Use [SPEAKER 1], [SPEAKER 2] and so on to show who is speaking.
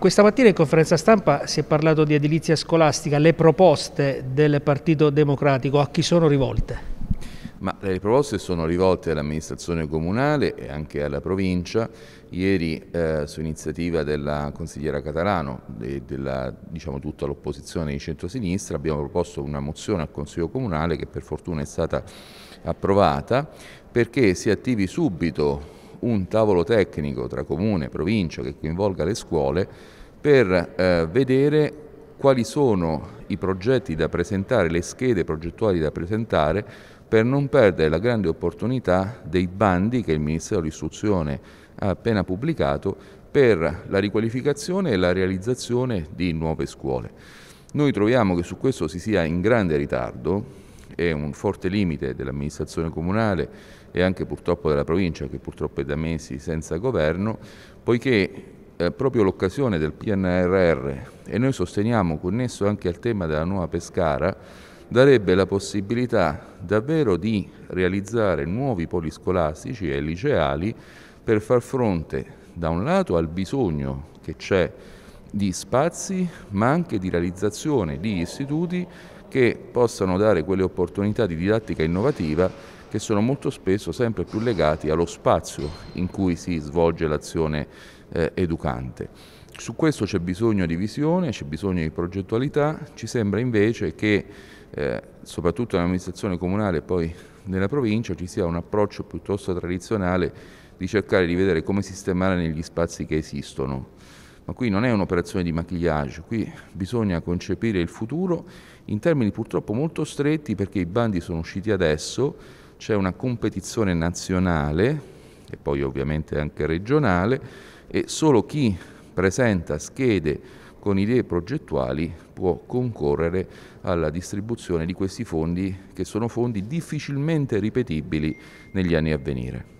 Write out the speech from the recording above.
[SPEAKER 1] Questa mattina in conferenza stampa si è parlato di edilizia scolastica, le proposte del Partito Democratico, a chi sono rivolte? Ma le proposte sono rivolte all'amministrazione comunale e anche alla provincia. Ieri, eh, su iniziativa della consigliera Catalano e di diciamo, tutta l'opposizione di centrosinistra, abbiamo proposto una mozione al Consiglio comunale che per fortuna è stata approvata perché si attivi subito un tavolo tecnico tra comune e provincia che coinvolga le scuole per eh, vedere quali sono i progetti da presentare, le schede progettuali da presentare per non perdere la grande opportunità dei bandi che il Ministero dell'Istruzione ha appena pubblicato per la riqualificazione e la realizzazione di nuove scuole. Noi troviamo che su questo si sia in grande ritardo, è un forte limite dell'amministrazione comunale e anche purtroppo della provincia che purtroppo è da mesi senza governo, poiché eh, proprio l'occasione del PNRR e noi sosteniamo connesso anche al tema della nuova Pescara darebbe la possibilità davvero di realizzare nuovi poli scolastici e liceali per far fronte da un lato al bisogno che c'è di spazi ma anche di realizzazione di istituti che possano dare quelle opportunità di didattica innovativa che sono molto spesso sempre più legati allo spazio in cui si svolge l'azione eh, educante. Su questo c'è bisogno di visione, c'è bisogno di progettualità, ci sembra invece che eh, soprattutto nell'amministrazione comunale e poi nella provincia ci sia un approccio piuttosto tradizionale di cercare di vedere come sistemare negli spazi che esistono. Ma qui non è un'operazione di maquillaggio, qui bisogna concepire il futuro in termini purtroppo molto stretti perché i bandi sono usciti adesso, c'è una competizione nazionale e poi ovviamente anche regionale e solo chi presenta schede con idee progettuali può concorrere alla distribuzione di questi fondi che sono fondi difficilmente ripetibili negli anni a venire.